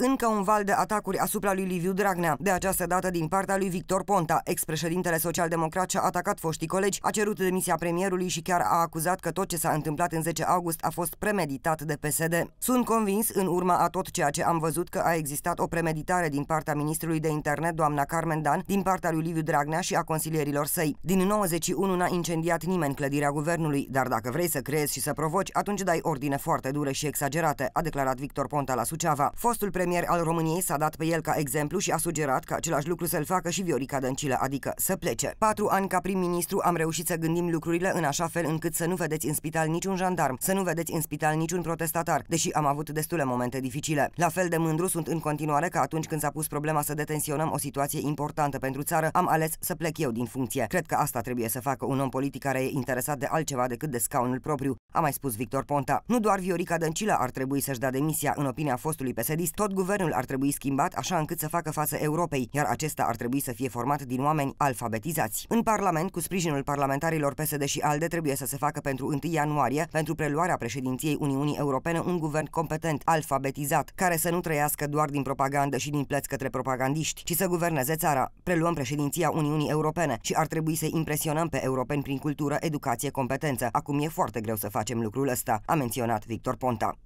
încă un val de atacuri asupra lui Liviu Dragnea, de această dată din partea lui Victor Ponta. Ex-președintele social-democrat a atacat foștii colegi, a cerut demisia premierului și chiar a acuzat că tot ce s-a întâmplat în 10 august a fost premeditat de PSD. Sunt convins, în urma a tot ceea ce am văzut, că a existat o premeditare din partea ministrului de internet, doamna Carmen Dan, din partea lui Liviu Dragnea și a consilierilor săi. Din 91 n-a incendiat nimeni clădirea guvernului, dar dacă vrei să creezi și să provoci, atunci dai ordine foarte dure și exagerate, a declarat Victor Ponta la Suceava. Fostul premier premier al României s-a dat pe el ca exemplu și a sugerat că același lucru să-l facă și Viorica Dăncilă, adică să plece. Patru ani ca prim-ministru am reușit să gândim lucrurile în așa fel încât să nu vedeți în spital niciun jandarm, să nu vedeți în spital niciun protestatar, deși am avut destule momente dificile. La fel de mândru sunt în continuare că atunci când s-a pus problema să detenționăm o situație importantă pentru țară, am ales să plec eu din funcție. Cred că asta trebuie să facă un om politic care e interesat de altceva decât de scaunul propriu, a mai spus Victor Ponta. Nu doar Viorica Dăncilă ar trebui să-și dea demisia în opinia fostului psd tot guvernul ar trebui schimbat așa încât să facă față Europei, iar acesta ar trebui să fie format din oameni alfabetizați. În Parlament, cu sprijinul parlamentarilor PSD și ALDE, trebuie să se facă pentru 1 ianuarie, pentru preluarea președinției Uniunii Europene, un guvern competent, alfabetizat, care să nu trăiască doar din propagandă și din plăți către propagandiști, ci să guverneze țara. Preluăm președinția Uniunii Europene și ar trebui să impresionăm pe europeni prin cultură, educație, competență. Acum e foarte greu să facem lucrul ăsta, a menționat Victor Ponta.